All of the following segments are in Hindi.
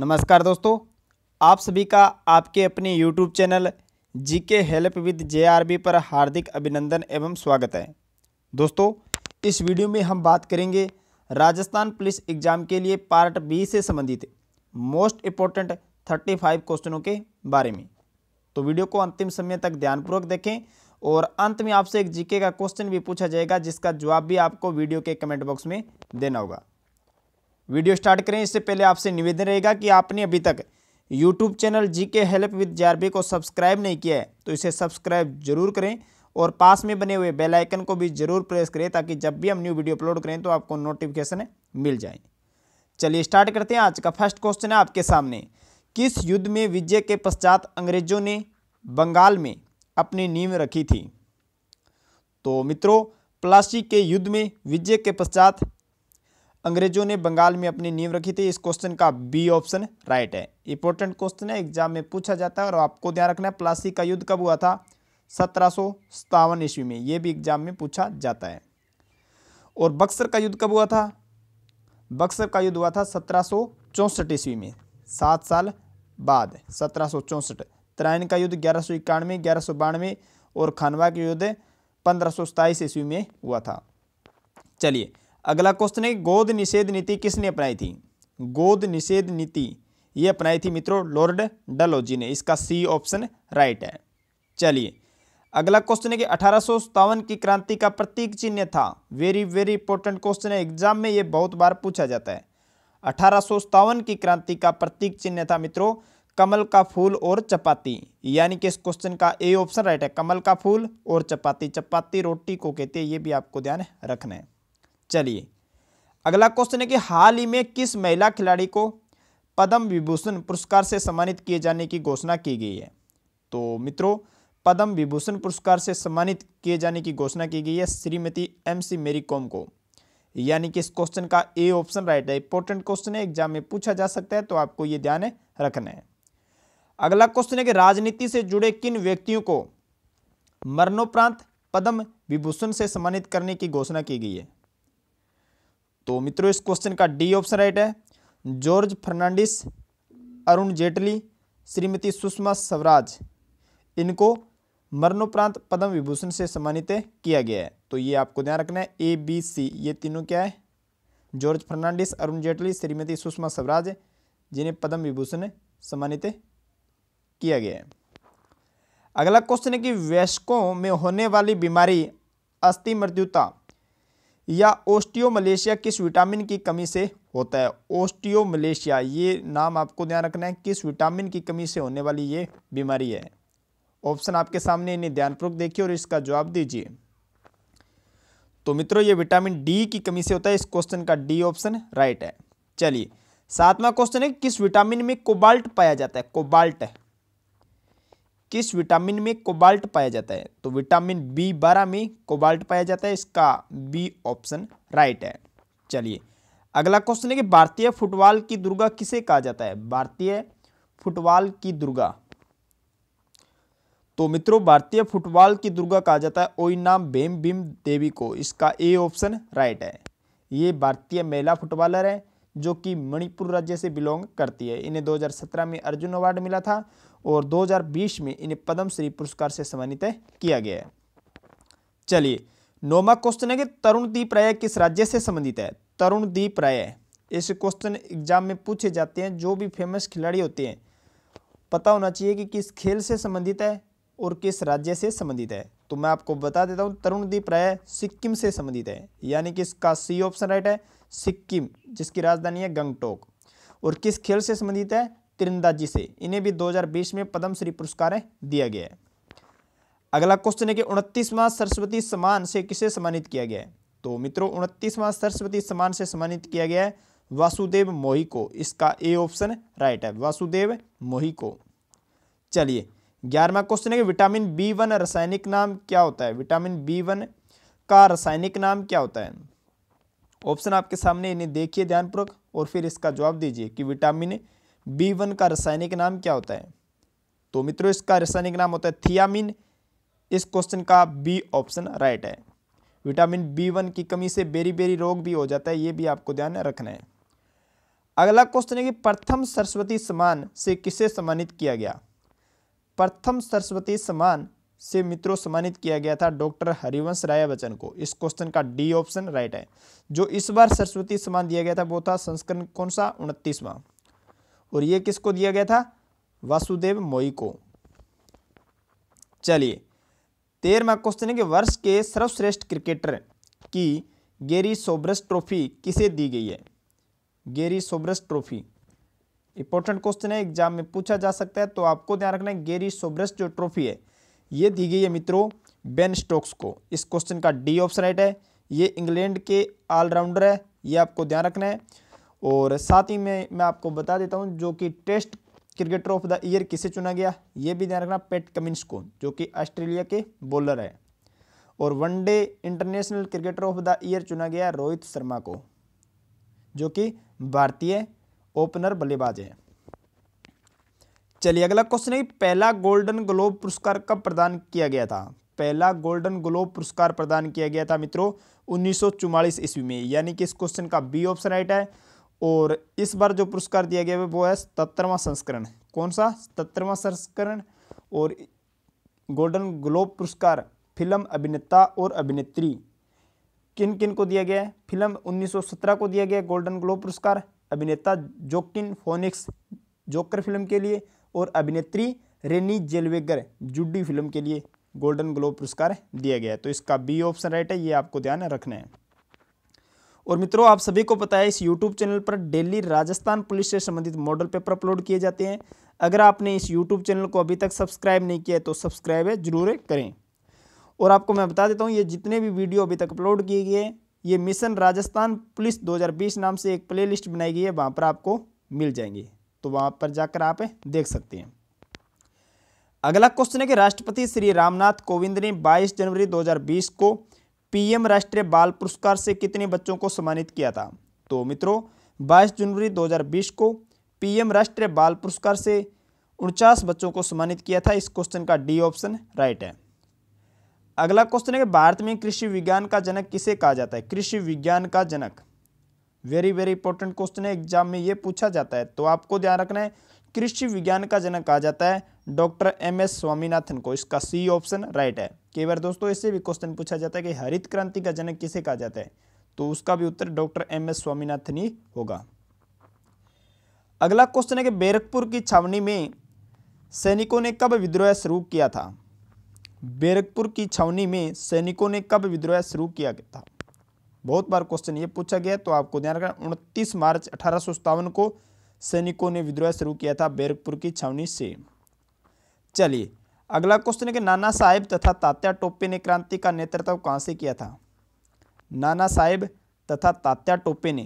नमस्कार दोस्तों आप सभी का आपके अपने यूट्यूब चैनल जी के हेल्प विद जे पर हार्दिक अभिनंदन एवं स्वागत है दोस्तों इस वीडियो में हम बात करेंगे राजस्थान पुलिस एग्जाम के लिए पार्ट बी से संबंधित मोस्ट इम्पोर्टेंट थर्टी फाइव क्वेश्चनों के बारे में तो वीडियो को अंतिम समय तक ध्यानपूर्वक देखें और अंत में आपसे एक जीके का क्वेश्चन भी पूछा जाएगा जिसका जवाब भी आपको वीडियो के कमेंट बॉक्स में देना होगा वीडियो स्टार्ट करें इससे पहले आपसे निवेदन रहेगा कि आपने अभी तक यूट्यूब चैनल जी के हेल्प विद जे को सब्सक्राइब नहीं किया है तो इसे सब्सक्राइब जरूर करें और पास में बने हुए बेल आइकन को भी जरूर प्रेस करें ताकि जब भी हम न्यू वीडियो अपलोड करें तो आपको नोटिफिकेशन मिल जाए चलिए स्टार्ट करते हैं आज का फर्स्ट क्वेश्चन है आपके सामने किस युद्ध में विजय के पश्चात अंग्रेजों ने बंगाल में अपनी नींव रखी थी तो मित्रों प्लासी के युद्ध में विजय के पश्चात अंग्रेजों ने बंगाल में अपनी नींव रखी थी इस क्वेश्चन का बी ऑप्शन राइट है इंपॉर्टेंट क्वेश्चन है एग्जाम में पूछा जाता है और आपको ध्यान रखना है प्लासी का युद्ध कब हुआ था सत्रह सौ ईस्वी में यह भी एग्जाम में पूछा जाता है और बक्सर का युद्ध कब हुआ था बक्सर का युद्ध हुआ था सत्रह ईस्वी में सात साल बाद सत्रह सौ तराइन का युद्ध ग्यारह सौ इक्यानवे ग्यारह सौ बानवे और खानवा का युद्ध पंद्रह सौ सताईस ईस्वी में हुआ था चलिए अगला क्वेश्चन है गोद निषेध नीति किसने अपनाई थी गोद निषेध नीति ये अपनाई थी मित्रों लॉर्ड डलोजी ने इसका सी ऑप्शन राइट है चलिए अगला क्वेश्चन है कि अठारह की क्रांति का प्रतीक चिन्ह था वेरी वेरी इंपॉर्टेंट क्वेश्चन है एग्जाम में ये बहुत बार पूछा जाता है अठारह की क्रांति का प्रतीक चिन्ह था मित्रों कमल का फूल और चपाती यानी कि इस क्वेश्चन का ए ऑप्शन राइट है कमल का फूल और चपाती चपाती रोटी को कहते हैं ये भी आपको ध्यान रखना है चलिए अगला क्वेश्चन है कि हाल ही में किस महिला खिलाड़ी को पद्म विभूषण पुरस्कार से सम्मानित किए जाने की घोषणा की गई है तो मित्रों पद्म विभूषण पुरस्कार से सम्मानित किए जाने की घोषणा की गई है श्रीमती एम सी मेरी कॉम को यानी कि इस क्वेश्चन का ए ऑप्शन राइट है इंपॉर्टेंट क्वेश्चन है एग्जाम में पूछा जा सकता है तो आपको ये ध्यान रखना है अगला क्वेश्चन है कि राजनीति से जुड़े किन व्यक्तियों को मरणोपरांत पद्म विभूषण से सम्मानित करने की घोषणा की गई है तो मित्रों इस क्वेश्चन का डी ऑप्शन राइट है जॉर्ज फर्नांडिस अरुण जेटली श्रीमती सुषमा स्वराज इनको मरणोपरांत पद्म विभूषण से सम्मानित किया गया है तो ये आपको ध्यान रखना है ए बी सी ये तीनों क्या है जॉर्ज फर्नांडिस अरुण जेटली श्रीमती सुषमा स्वराज जिन्हें पद्म विभूषण सम्मानित किया गया है अगला क्वेश्चन है कि वयस्कों में होने वाली बीमारी अस्थि मृत्युता या ओस्टियोमलेशिया किस विटामिन की कमी से होता है ओस्टियोमलेशिया ये नाम आपको ध्यान रखना है किस विटामिन की कमी से होने वाली ये बीमारी है ऑप्शन आपके सामने इन्हें ध्यानपूर्वक देखिए और इसका जवाब दीजिए तो मित्रों ये विटामिन डी की कमी से होता है इस क्वेश्चन का डी ऑप्शन राइट है चलिए सातवां क्वेश्चन है किस विटामिन में कोबाल्ट पाया जाता है कोबाल्ट किस विटामिन में कोबाल्ट पाया जाता है तो विटामिन बी बारह में कोबाल्ट पाया जाता है इसका बी ऑप्शन राइट है चलिए अगला क्वेश्चन है कि भारतीय फुटबॉल की दुर्गा किसे कहा जाता है भारतीय फुटबॉल की दुर्गा तो मित्रों भारतीय फुटबॉल की दुर्गा कहा जाता है ओई नाम भीम भीम देवी को इसका ए ऑप्शन राइट है ये भारतीय महिला फुटबॉलर है जो कि मणिपुर राज्य से बिलोंग करती है इन्हें 2017 में अर्जुन अवार्ड मिला था और 2020 में इन्हें पद्मश्री पुरस्कार से सम्मानित किया गया है चलिए नौवा क्वेश्चन है कि दीप राय किस राज्य से संबंधित है तरुण दीप राय ऐसे क्वेश्चन एग्जाम में पूछे जाते हैं जो भी फेमस खिलाड़ी होते हैं पता होना चाहिए कि किस खेल से संबंधित है और किस राज्य से संबंधित है तो मैं आपको बता देता हूँ तरुणदीप राय सिक्किम से संबंधित है यानी कि इसका सी ऑप्शन राइट है सिक्किम जिसकी राजधानी है गंगटोक और किस खेल से संबंधित है तिरंदाजी से इन्हें भी 2020 में श्री पुरस्कार दिया गया है अगला क्वेश्चन है कि उनतीसवां सरस्वती सम्मान से किसे सम्मानित किया गया है तो मित्रों उनतीसवां सरस्वती सम्मान से सम्मानित किया गया है वासुदेव मोही को इसका ए ऑप्शन राइट है वासुदेव मोही को चलिए ग्यारहवा क्वेश्चन है कि विटामिन बी वन रासायनिक नाम क्या होता है विटामिन बी वन का रासायनिक नाम क्या होता है ऑप्शन आपके सामने इन्हें देखिए ध्यानपूर्वक और फिर इसका जवाब दीजिए कि विटामिन बी वन का रासायनिक नाम क्या होता है तो मित्रों इसका रासायनिक नाम होता है थियामिन इस क्वेश्चन का बी ऑप्शन राइट है विटामिन बी वन की कमी से बेरी बेरी रोग भी हो जाता है ये भी आपको ध्यान रखना है अगला क्वेश्चन है कि प्रथम सरस्वती सम्मान से किसे सम्मानित किया गया प्रथम सरस्वती सम्मान से मित्रों सम्मानित किया गया था डॉक्टर हरिवंश राय बच्चन को इस क्वेश्चन का डी ऑप्शन राइट है जो इस बार सरस्वती सम्मान दिया गया था वो था संस्करण कौन सा उनतीसवां और ये किसको दिया गया था वासुदेव मोई को चलिए तेरहवा क्वेश्चन है कि वर्ष के सर्वश्रेष्ठ क्रिकेटर की गेरी सोब्रस ट्रॉफी किसे दी गई है Garry Sobers trophy important question है एग्जाम में पूछा जा सकता है तो आपको ध्यान रखना है गेरी सोब्रस जो ट्रॉफी है ये दी गई है मित्रों बेन स्टोक्स को इस क्वेश्चन का डी ऑप्शन राइट है ये इंग्लैंड के ऑलराउंडर है ये आपको ध्यान रखना है और साथ ही में मैं आपको बता देता हूँ जो कि test cricketer of the year किसे चुना गया ये भी ध्यान रखना पेट कमिंस को जो कि ऑस्ट्रेलिया के बॉलर है और one day international cricketer of the year चुना गया रोहित शर्मा को जो कि भारतीय ओपनर बल्लेबाज हैं चलिए अगला क्वेश्चन है पहला गोल्डन ग्लोब पुरस्कार कब प्रदान किया गया था पहला गोल्डन ग्लोब पुरस्कार प्रदान किया गया था मित्रों उन्नीस ईस्वी में यानी कि इस क्वेश्चन का बी ऑप्शन राइट है और इस बार जो पुरस्कार दिया गया है वो है सतरवा संस्करण कौन सा सतरवा संस्करण और गोल्डन ग्लोब पुरस्कार फिल्म अभिनेता और अभिनेत्री किन किन को दिया गया है फिल्म 1917 को दिया गया गोल्डन ग्लोब पुरस्कार अभिनेता जोकिन फोनिक्स जोकर फिल्म के लिए और अभिनेत्री रेनी जेलवेगर जुडी फिल्म के लिए गोल्डन ग्लोब पुरस्कार दिया गया है तो इसका बी ऑप्शन राइट है ये आपको ध्यान रखना है और मित्रों आप सभी को पता है इस YouTube चैनल पर डेली राजस्थान पुलिस से संबंधित मॉडल पेपर अपलोड किए जाते हैं अगर आपने इस YouTube चैनल को अभी तक सब्सक्राइब नहीं किया है तो सब्सक्राइब जरूर करें और आपको मैं बता देता हूँ ये जितने भी वीडियो अभी तक अपलोड किए गए हैं ये मिशन राजस्थान पुलिस 2020 नाम से एक प्लेलिस्ट बनाई गई है वहाँ पर आपको मिल जाएंगे तो वहाँ पर जाकर आप देख सकते हैं अगला क्वेश्चन है कि राष्ट्रपति श्री रामनाथ कोविंद ने 22 जनवरी 2020 को पीएम राष्ट्रीय बाल पुरस्कार से कितने बच्चों को सम्मानित किया था तो मित्रों बाईस जनवरी दो को पीएम राष्ट्रीय बाल पुरस्कार से उनचास बच्चों को सम्मानित किया था इस क्वेश्चन का डी ऑप्शन राइट है अगला क्वेश्चन है कि भारत में कृषि विज्ञान का जनक किसे कहा जाता है कृषि विज्ञान का जनक वेरी वेरी इंपॉर्टेंट क्वेश्चन है एग्जाम में ये पूछा जाता है तो आपको ध्यान रखना है कृषि विज्ञान का जनक कहा जाता है डॉक्टर एम एस स्वामीनाथन को इसका सी ऑप्शन राइट है कई बार दोस्तों इससे भी क्वेश्चन पूछा जाता है कि हरित क्रांति का जनक किसे कहा जाता है तो उसका भी उत्तर डॉक्टर एम एस स्वामीनाथन ही होगा अगला क्वेश्चन है कि बैरकपुर की छावनी में सैनिकों ने कब विद्रोह शुरू किया था बैरकपुर की छावनी में सैनिकों ने कब विद्रोह शुरू किया था बहुत बार क्वेश्चन ये पूछा गया तो आपको ध्यान रखना उनतीस मार्च अठारह को सैनिकों ने विद्रोह शुरू किया था बैरकपुर की छावनी से चलिए अगला क्वेश्चन है कि नाना साहेब तथा तात्या टोपे ने क्रांति का नेतृत्व कहाँ से किया था नाना साहेब तथा तात्या टोपे ने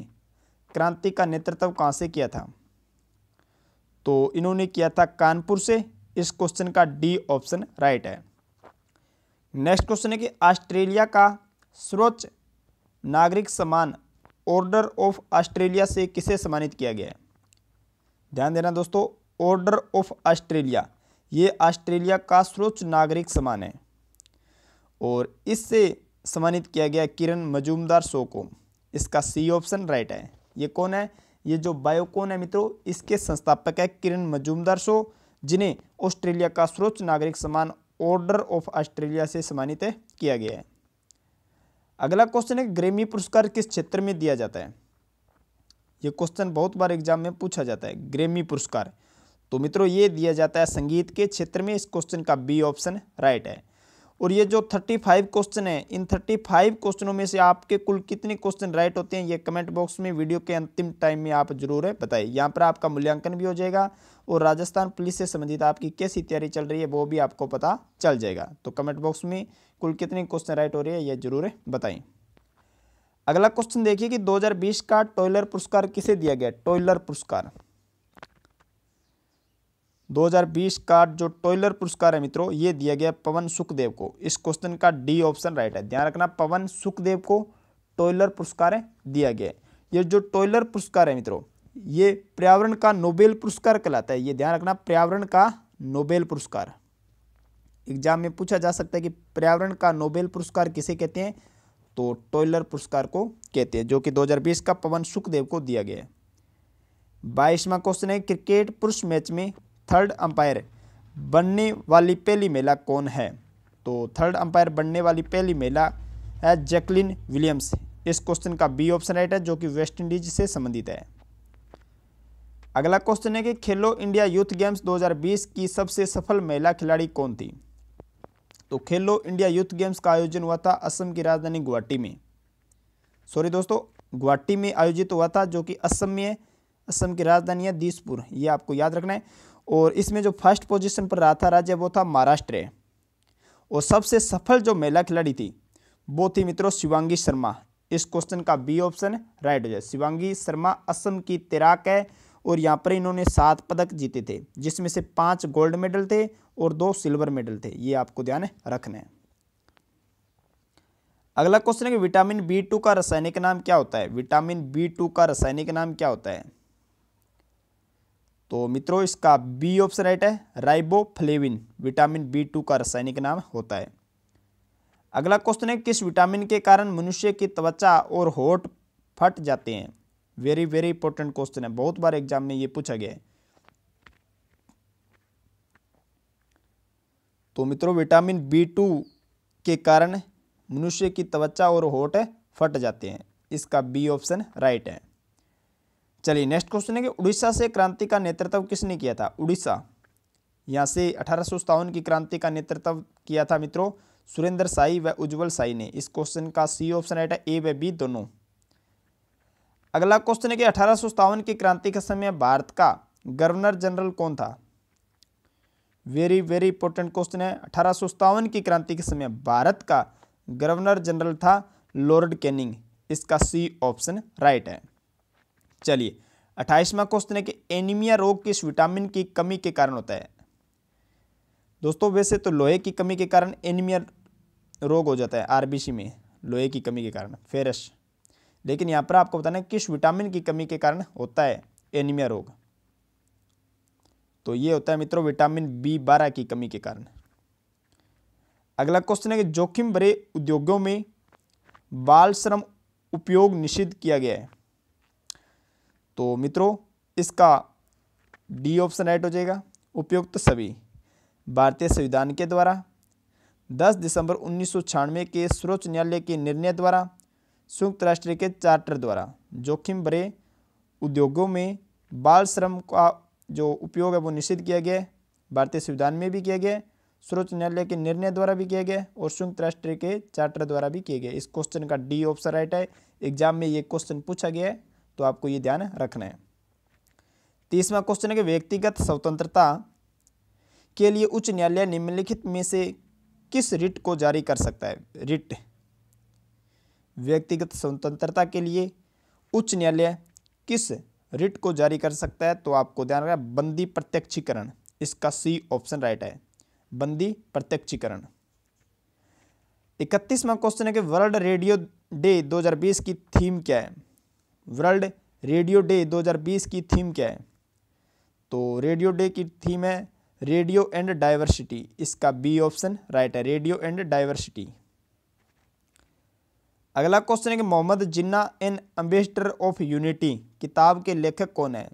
क्रांति का नेतृत्व कहाँ से किया था तो इन्होंने किया था कानपुर से इस क्वेश्चन का डी ऑप्शन राइट है नेक्स्ट क्वेश्चन है कि ऑस्ट्रेलिया का सर्वोच्च नागरिक सम्मान ऑर्डर ऑफ ऑस्ट्रेलिया से किसे सम्मानित किया गया है ध्यान देना दोस्तों ऑर्डर ऑफ ऑस्ट्रेलिया ये ऑस्ट्रेलिया का सर्वोच्च नागरिक सम्मान है और इससे सम्मानित किया गया किरण मजूमदार शो को इसका सी ऑप्शन राइट है ये कौन है ये जो बायोकॉन है मित्रों इसके संस्थापक है किरण मजूमदार शो जिन्हें ऑस्ट्रेलिया का सर्वोच्च नागरिक सम्मान ऑर्डर ऑफ ऑस्ट्रेलिया से सम्मानित किया गया है अगला क्वेश्चन है ग्रेमी पुरस्कार किस क्षेत्र में दिया जाता है यह क्वेश्चन बहुत बार एग्जाम में पूछा जाता है ग्रेमी पुरस्कार तो मित्रों ये दिया जाता है संगीत के क्षेत्र में इस क्वेश्चन का बी ऑप्शन राइट है और ये जो थर्टी फाइव क्वेश्चन है इन थर्टी फाइव क्वेश्चनों में से आपके कुल कितने क्वेश्चन राइट होते हैं ये कमेंट बॉक्स में वीडियो के अंतिम टाइम में आप जरूर है बताइए यहाँ पर आपका मूल्यांकन भी हो जाएगा और राजस्थान पुलिस से संबंधित आपकी कैसी तैयारी चल रही है वो भी आपको पता चल जाएगा तो कमेंट बॉक्स में कुल कितने क्वेश्चन राइट हो रही है ये जरूर बताएं अगला क्वेश्चन देखिए कि 2020 का टॉयलर पुरस्कार किसे दिया गया टॉयलर पुरस्कार 2020 का जो टॉयलर पुरस्कार है मित्रों ये दिया गया पवन सुखदेव को इस क्वेश्चन का डी ऑप्शन राइट है ध्यान रखना पवन सुखदेव को टॉयलर पुरस्कार दिया गया ये जो टॉयलर पुरस्कार है मित्रों ये पर्यावरण का नोबेल पुरस्कार कहलाता है ये ध्यान रखना पर्यावरण का नोबेल पुरस्कार एग्जाम में पूछा जा सकता है कि पर्यावरण का नोबेल पुरस्कार किसे कहते हैं तो टॉयलर पुरस्कार को कहते हैं जो कि 2020 का पवन सुखदेव को दिया गया है बाईसवा क्वेश्चन है क्रिकेट पुरुष मैच में थर्ड अंपायर बनने वाली पहली महिला कौन है तो थर्ड अंपायर बनने वाली पहली महिला है जैकलिन विलियम्स इस क्वेश्चन का बी ऑप्शन राइट है जो कि वेस्ट इंडीज से संबंधित है अगला क्वेश्चन है कि खेलो इंडिया यूथ गेम्स 2020 की सबसे सफल महिला खिलाड़ी कौन थी तो खेलो इंडिया यूथ गेम्स का आयोजन हुआ था असम की राजधानी गुवाहाटी में सॉरी दोस्तों गुवाहाटी में आयोजित हुआ था जो कि असम में असम की राजधानी है दीसपुर ये आपको याद रखना है और इसमें जो फर्स्ट पोजीशन पर रहा था राज्य वो था महाराष्ट्र और सबसे सफल जो महिला खिलाड़ी थी वो थी मित्रों शिवांगी शर्मा इस क्वेश्चन का बी ऑप्शन राइट हो जाए शिवांगी शर्मा असम की तैराक है और यहाँ पर इन्होंने सात पदक जीते थे जिसमें से पाँच गोल्ड मेडल थे और दो सिल्वर मेडल थे ये आपको ध्यान रखना है अगला क्वेश्चन है कि विटामिन बी टू का रासायनिक नाम क्या होता है विटामिन बी टू का रासायनिक नाम क्या होता है तो मित्रों इसका बी ऑप्शन राइट है राइबोफ्लेविन विटामिन बी टू का रासायनिक नाम होता है अगला क्वेश्चन है किस विटामिन के कारण मनुष्य की त्वचा और होठ फट जाते हैं वेरी वेरी इंपॉर्टेंट क्वेश्चन है बहुत बार एग्जाम में ये पूछा गया है तो मित्रों विटामिन बी टू के कारण मनुष्य की त्वचा और होठ फट जाते हैं इसका बी ऑप्शन राइट है चलिए नेक्स्ट क्वेश्चन है कि उड़ीसा से क्रांति का नेतृत्व किसने किया था उड़ीसा यहाँ से अठारह की क्रांति का नेतृत्व किया था मित्रों सुरेंद्र साई व उज्ज्वल साई ने इस क्वेश्चन का सी ऑप्शन राइट है ए व बी दोनों अगला क्वेश्चन है कि अठारह की क्रांति के समय भारत का गवर्नर जनरल कौन था वेरी वेरी इंपॉर्टेंट क्वेश्चन है अठारह की क्रांति के समय भारत का गवर्नर जनरल था लॉर्ड कैनिंग इसका सी ऑप्शन राइट है चलिए अट्ठाईसवा क्वेश्चन है कि एनीमिया रोग किस विटामिन की कमी के कारण होता है दोस्तों वैसे तो लोहे की कमी के कारण एनीमिया रोग हो जाता है आरबीसी में लोहे की कमी के कारण फेरस लेकिन यहाँ पर आपको बताना है किस विटामिन की कमी के कारण होता है एनीमिया रोग तो ये होता है मित्रों विटामिन बी बारह की कमी के कारण अगला क्वेश्चन है कि जोखिम भरे उद्योगों में बाल श्रम उपयोग निषिद्ध किया गया है तो मित्रों इसका डी ऑप्शन राइट हो जाएगा उपयुक्त सभी भारतीय संविधान के द्वारा 10 दिसंबर उन्नीस के सर्वोच्च न्यायालय के निर्णय द्वारा संयुक्त राष्ट्र के चार्टर द्वारा जोखिम भरे उद्योगों में बाल श्रम का जो उपयोग है वो निषिद्ध किया गया भारतीय संविधान में भी किया गया सर्वोच्च न्यायालय के निर्णय द्वारा भी किया गया और संयुक्त राष्ट्र के चार्टर द्वारा भी किया गया इस क्वेश्चन का डी ऑप्शन राइट है एग्जाम में ये क्वेश्चन पूछा गया है तो आपको ये ध्यान रखना है तीसवा क्वेश्चन है कि व्यक्तिगत स्वतंत्रता के लिए उच्च न्यायालय निम्नलिखित में से किस रिट को जारी कर सकता है रिट व्यक्तिगत स्वतंत्रता के लिए उच्च न्यायालय किस रिट को जारी कर सकता है तो आपको ध्यान रखना बंदी प्रत्यक्षीकरण इसका सी ऑप्शन राइट है बंदी प्रत्यक्षीकरण इकतीसवा क्वेश्चन है कि वर्ल्ड रेडियो डे 2020 की थीम क्या है वर्ल्ड रेडियो डे 2020 की थीम क्या है तो रेडियो डे की थीम है रेडियो एंड डाइवर्सिटी इसका बी ऑप्शन राइट है रेडियो एंड डाइवर्सिटी अगला क्वेश्चन है कि Mohammad Jinnah an ambassador of unity किताब के लेखक कौन है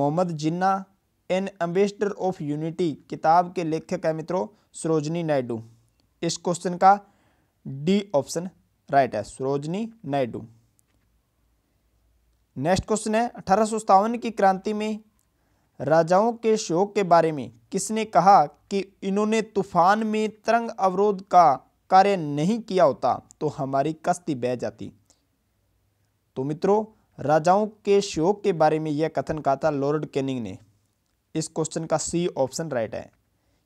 Mohammad Jinnah an ambassador of unity किताब के लेखक है मित्रों सरोजनी नायडू इस क्वेश्चन का डी ऑप्शन राइट है सरोजनी नायडू नेक्स्ट क्वेश्चन है अठारह की क्रांति में राजाओं के शोक के बारे में किसने कहा कि इन्होंने तूफान में तरंग अवरोध का कार्य नहीं किया होता तो हमारी कश्ती बह जाती तो मित्रों राजाओं के शोक के बारे में यह कथन कहा था लॉर्ड कैनिंग ने इस क्वेश्चन का सी ऑप्शन राइट है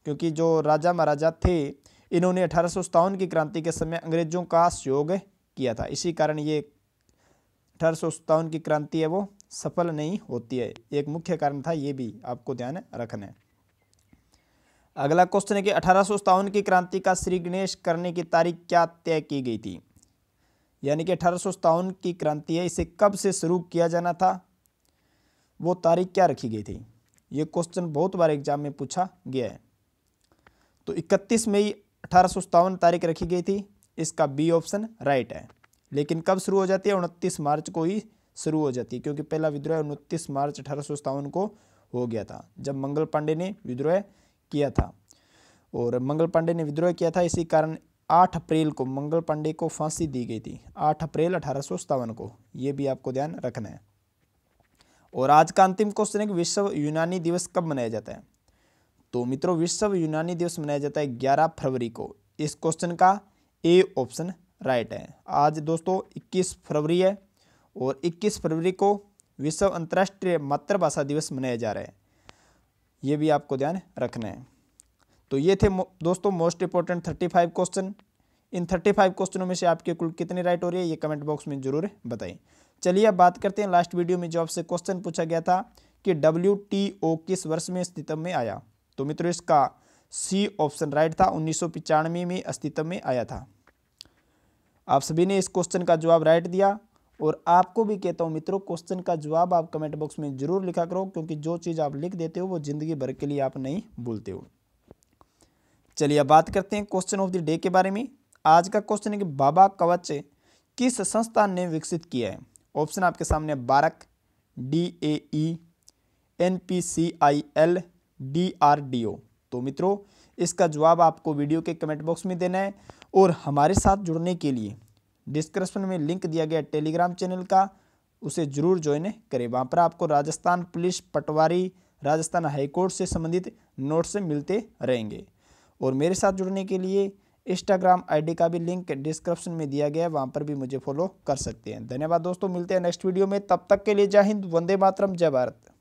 क्योंकि जो राजा महाराजा थे इन्होंने अठारह की क्रांति के समय अंग्रेजों का सहयोग किया था इसी कारण ये अठारह की क्रांति है वो सफल नहीं होती है एक मुख्य कारण था ये भी आपको ध्यान रखना है अगला क्वेश्चन है कि अठारह की क्रांति का श्री गणेश करने की तारीख क्या तय की गई थी यानी कि अठारह की क्रांति है इसे कब से शुरू किया जाना था वो तारीख क्या रखी गई थी ये क्वेश्चन बहुत बार एग्जाम में पूछा गया है तो 31 मई अठारह तारीख रखी गई थी इसका बी ऑप्शन राइट है लेकिन कब शुरू हो जाती है उनतीस मार्च को ही शुरू हो जाती है क्योंकि पहला विद्रोह उनतीस मार्च अठारह को हो गया था जब मंगल पांडे ने विद्रोह किया था और मंगल पांडे ने विद्रोह किया था इसी कारण 8 अप्रैल को मंगल पांडे को फांसी दी गई थी 8 अप्रैल अठारह को ये भी आपको ध्यान रखना है और आज का अंतिम क्वेश्चन है कि विश्व यूनानी दिवस कब मनाया जाता है तो मित्रों विश्व यूनानी दिवस मनाया जाता है 11 फरवरी को इस क्वेश्चन का ए ऑप्शन राइट है आज दोस्तों 21 फरवरी है और 21 फरवरी को विश्व अंतर्राष्ट्रीय मातृभाषा दिवस मनाया जा रहा है ये भी आपको ध्यान रखना है तो ये थे दोस्तों most important thirty five question इन थर्टी फाइव क्वेश्चनों में से आपके कुल कितने राइट हो रही है ये कमेंट बॉक्स में जरूर बताएं चलिए अब बात करते हैं लास्ट वीडियो में जो आपसे क्वेश्चन पूछा गया था कि डब्ल्यू किस वर्ष में अस्तित्व में आया तो मित्रों इसका सी ऑप्शन राइट था उन्नीस में अस्तित्व में आया था आप सभी ने इस क्वेश्चन का जवाब राइट दिया और आपको भी कहता हूँ मित्रों क्वेश्चन का जवाब आप कमेंट बॉक्स में जरूर लिखा करो क्योंकि जो चीज़ आप लिख देते हो वो ज़िंदगी भर के लिए आप नहीं भूलते हो चलिए अब बात करते हैं क्वेश्चन ऑफ द डे के बारे में आज का क्वेश्चन है कि बाबा कवच किस संस्थान ने विकसित किया है ऑप्शन आपके सामने BARC D A E N P C I L D R D O तो मित्रों इसका जवाब आपको वीडियो के कमेंट बॉक्स में देना है और हमारे साथ जुड़ने के लिए डिस्क्रिप्शन में लिंक दिया गया टेलीग्राम चैनल का उसे जरूर ज्वाइन करें वहाँ पर आपको राजस्थान पुलिस पटवारी राजस्थान हाईकोर्ट से संबंधित नोट्स मिलते रहेंगे और मेरे साथ जुड़ने के लिए इंस्टाग्राम आईडी का भी लिंक डिस्क्रिप्शन में दिया गया है वहाँ पर भी मुझे फॉलो कर सकते हैं धन्यवाद दोस्तों मिलते हैं नेक्स्ट वीडियो में तब तक के लिए जय हिंद वंदे मातरम जय भारत